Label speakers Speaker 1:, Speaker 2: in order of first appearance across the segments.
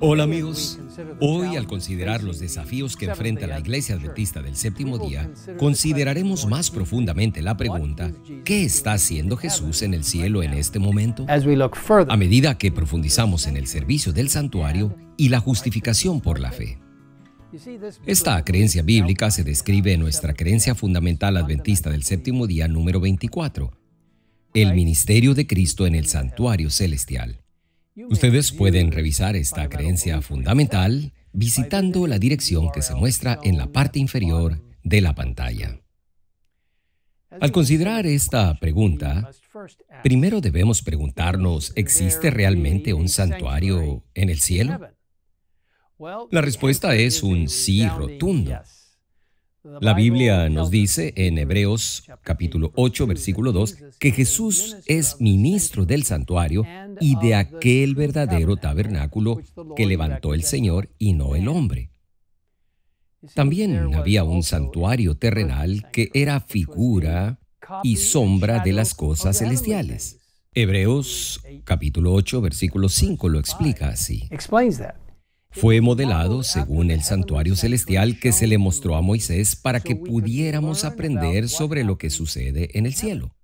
Speaker 1: Hola amigos, hoy al considerar los desafíos que enfrenta la Iglesia Adventista del Séptimo Día, consideraremos más profundamente la pregunta, ¿qué está haciendo Jesús en el cielo en este momento? A medida que profundizamos en el servicio del santuario y la justificación por la fe. Esta creencia bíblica se describe en nuestra creencia fundamental adventista del séptimo día número 24, el ministerio de Cristo en el santuario celestial. Ustedes pueden revisar esta creencia fundamental visitando la dirección que se muestra en la parte inferior de la pantalla. Al considerar esta pregunta, primero debemos preguntarnos, ¿existe realmente un santuario en el cielo? La respuesta es un sí rotundo. La Biblia nos dice en Hebreos capítulo 8, versículo 2, que Jesús es ministro del santuario y de aquel verdadero tabernáculo que levantó el Señor y no el hombre. También había un santuario terrenal que era figura y sombra de las cosas celestiales. Hebreos capítulo 8, versículo 5 lo explica así fue modelado según el santuario celestial que se le mostró a Moisés para que pudiéramos aprender sobre lo que sucede en el cielo.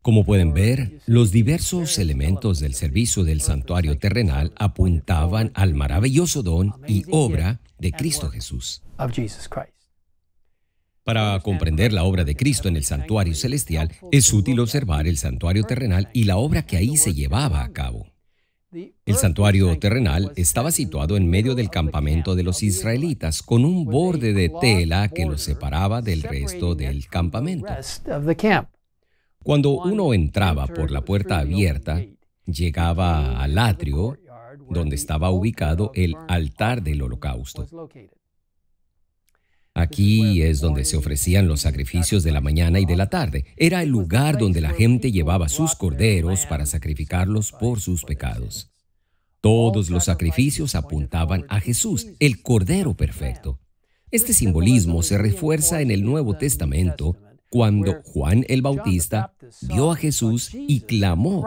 Speaker 1: Como pueden ver, los diversos elementos del servicio del santuario terrenal apuntaban al maravilloso don y obra de Cristo Jesús. Para comprender la obra de Cristo en el santuario celestial, es útil observar el santuario terrenal y la obra que ahí se llevaba a cabo. El santuario terrenal estaba situado en medio del campamento de los israelitas, con un borde de tela que lo separaba del resto del campamento. Cuando uno entraba por la puerta abierta, llegaba al atrio, donde estaba ubicado el altar del holocausto. Aquí es donde se ofrecían los sacrificios de la mañana y de la tarde. Era el lugar donde la gente llevaba sus corderos para sacrificarlos por sus pecados. Todos los sacrificios apuntaban a Jesús, el Cordero Perfecto. Este simbolismo se refuerza en el Nuevo Testamento cuando Juan el Bautista vio a Jesús y clamó,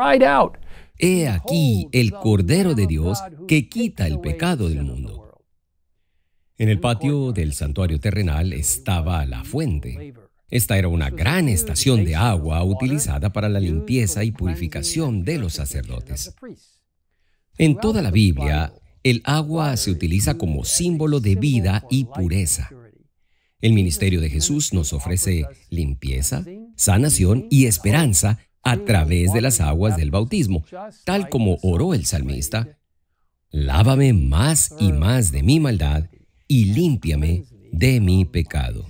Speaker 1: He aquí el Cordero de Dios que quita el pecado del mundo. En el patio del santuario terrenal estaba la fuente. Esta era una gran estación de agua utilizada para la limpieza y purificación de los sacerdotes. En toda la Biblia, el agua se utiliza como símbolo de vida y pureza. El ministerio de Jesús nos ofrece limpieza, sanación y esperanza a través de las aguas del bautismo, tal como oró el salmista. Lávame más y más de mi maldad y límpiame de mi pecado.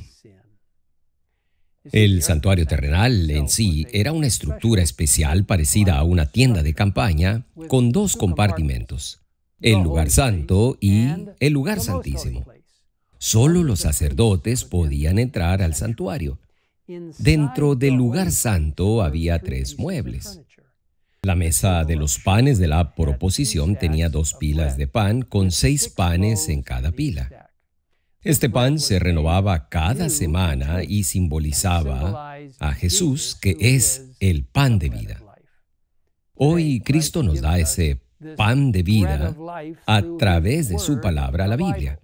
Speaker 1: El santuario terrenal en sí era una estructura especial parecida a una tienda de campaña con dos compartimentos, el lugar santo y el lugar santísimo. Solo los sacerdotes podían entrar al santuario. Dentro del lugar santo había tres muebles. La mesa de los panes de la proposición tenía dos pilas de pan con seis panes en cada pila. Este pan se renovaba cada semana y simbolizaba a Jesús, que es el pan de vida. Hoy Cristo nos da ese pan de vida a través de su palabra, la Biblia.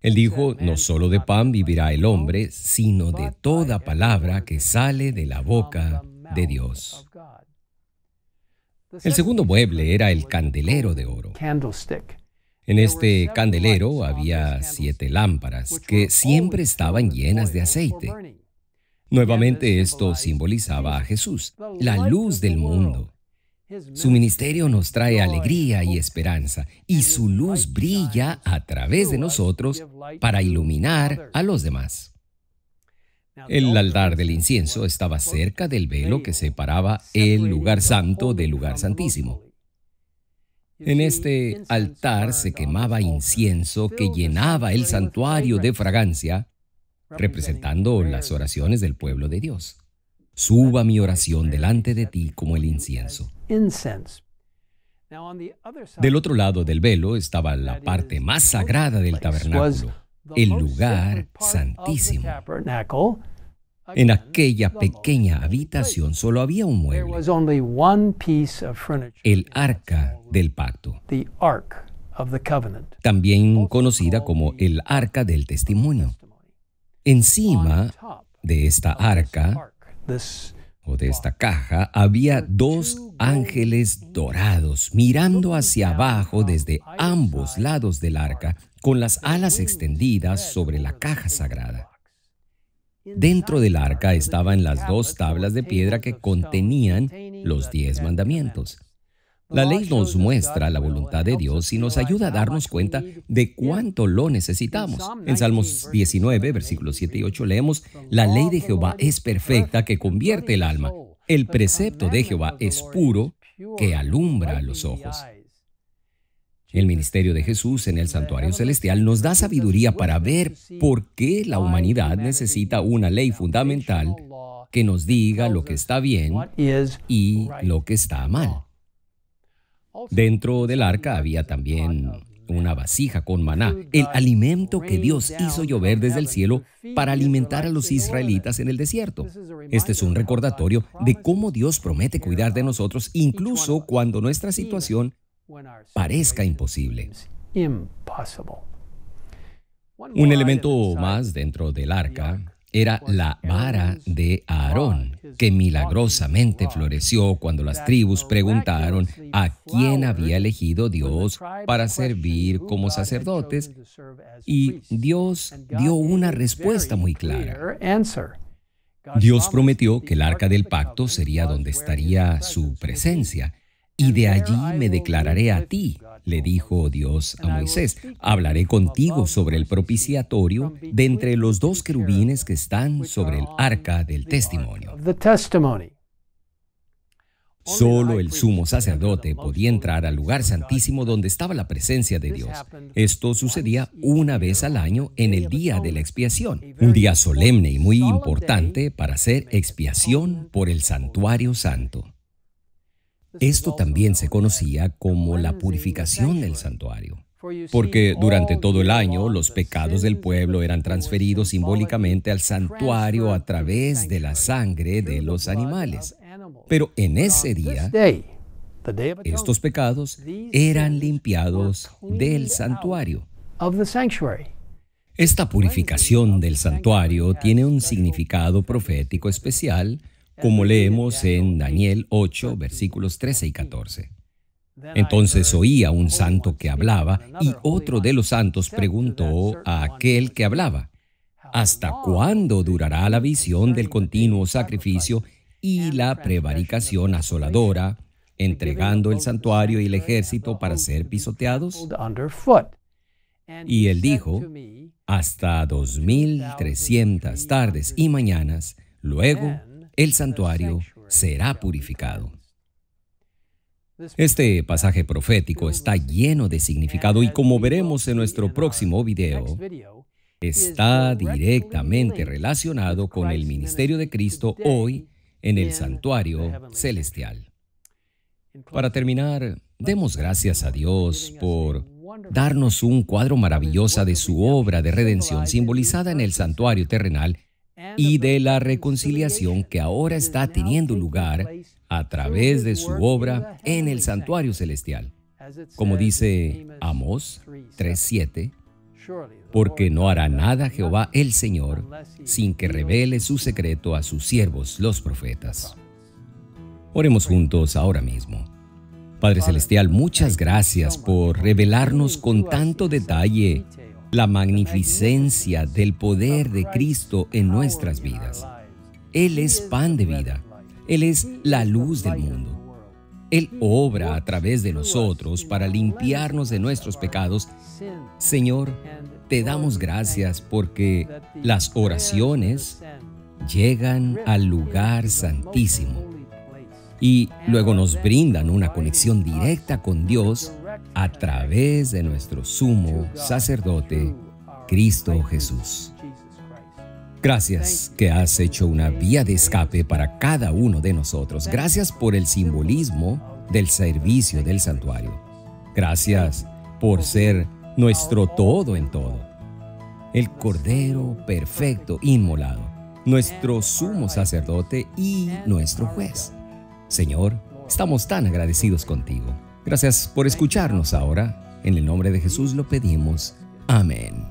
Speaker 1: Él dijo, no solo de pan vivirá el hombre, sino de toda palabra que sale de la boca de Dios. El segundo mueble era el candelero de oro. En este candelero había siete lámparas que siempre estaban llenas de aceite. Nuevamente esto simbolizaba a Jesús, la luz del mundo. Su ministerio nos trae alegría y esperanza, y su luz brilla a través de nosotros para iluminar a los demás. El altar del incienso estaba cerca del velo que separaba el lugar santo del lugar santísimo. En este altar se quemaba incienso que llenaba el santuario de fragancia, representando las oraciones del pueblo de Dios. Suba mi oración delante de ti como el incienso. Del otro lado del velo estaba la parte más sagrada del tabernáculo, el lugar santísimo. En aquella pequeña habitación solo había un mueble, el arca del pacto, también conocida como el arca del testimonio. Encima de esta arca o de esta caja había dos ángeles dorados mirando hacia abajo desde ambos lados del arca con las alas extendidas sobre la caja sagrada. Dentro del arca estaban las dos tablas de piedra que contenían los diez mandamientos. La ley nos muestra la voluntad de Dios y nos ayuda a darnos cuenta de cuánto lo necesitamos. En Salmos 19, versículos 7 y 8 leemos, La ley de Jehová es perfecta que convierte el alma. El precepto de Jehová es puro que alumbra los ojos. El ministerio de Jesús en el santuario celestial nos da sabiduría para ver por qué la humanidad necesita una ley fundamental que nos diga lo que está bien y lo que está mal. Dentro del arca había también una vasija con maná, el alimento que Dios hizo llover desde el cielo para alimentar a los israelitas en el desierto. Este es un recordatorio de cómo Dios promete cuidar de nosotros incluso cuando nuestra situación parezca imposible. Un elemento más dentro del arca era la vara de Aarón, que milagrosamente floreció cuando las tribus preguntaron a quién había elegido Dios para servir como sacerdotes, y Dios dio una respuesta muy clara. Dios prometió que el arca del pacto sería donde estaría su presencia, y de allí me declararé a ti, le dijo Dios a Moisés, hablaré contigo sobre el propiciatorio de entre los dos querubines que están sobre el arca del testimonio. Solo el sumo sacerdote podía entrar al lugar santísimo donde estaba la presencia de Dios. Esto sucedía una vez al año en el día de la expiación, un día solemne y muy importante para hacer expiación por el santuario santo. Esto también se conocía como la purificación del santuario, porque durante todo el año los pecados del pueblo eran transferidos simbólicamente al santuario a través de la sangre de los animales. Pero en ese día, estos pecados eran limpiados del santuario. Esta purificación del santuario tiene un significado profético especial como leemos en Daniel 8, versículos 13 y 14. Entonces oía un santo que hablaba y otro de los santos preguntó a aquel que hablaba, ¿hasta cuándo durará la visión del continuo sacrificio y la prevaricación asoladora, entregando el santuario y el ejército para ser pisoteados? Y él dijo, hasta 2300 tardes y mañanas, luego el santuario será purificado. Este pasaje profético está lleno de significado y como veremos en nuestro próximo video, está directamente relacionado con el ministerio de Cristo hoy en el santuario celestial. Para terminar, demos gracias a Dios por darnos un cuadro maravilloso de su obra de redención simbolizada en el santuario terrenal y de la reconciliación que ahora está teniendo lugar a través de su obra en el santuario celestial. Como dice Amos 3.7, porque no hará nada Jehová el Señor sin que revele su secreto a sus siervos los profetas. Oremos juntos ahora mismo. Padre Celestial, muchas gracias por revelarnos con tanto detalle la magnificencia del poder de Cristo en nuestras vidas. Él es pan de vida. Él es la luz del mundo. Él obra a través de nosotros para limpiarnos de nuestros pecados. Señor, te damos gracias porque las oraciones llegan al lugar santísimo y luego nos brindan una conexión directa con Dios a través de nuestro sumo sacerdote, Cristo Jesús. Gracias que has hecho una vía de escape para cada uno de nosotros. Gracias por el simbolismo del servicio del santuario. Gracias por ser nuestro todo en todo. El Cordero perfecto inmolado, nuestro sumo sacerdote y nuestro juez. Señor, estamos tan agradecidos contigo. Gracias por escucharnos ahora. En el nombre de Jesús lo pedimos. Amén.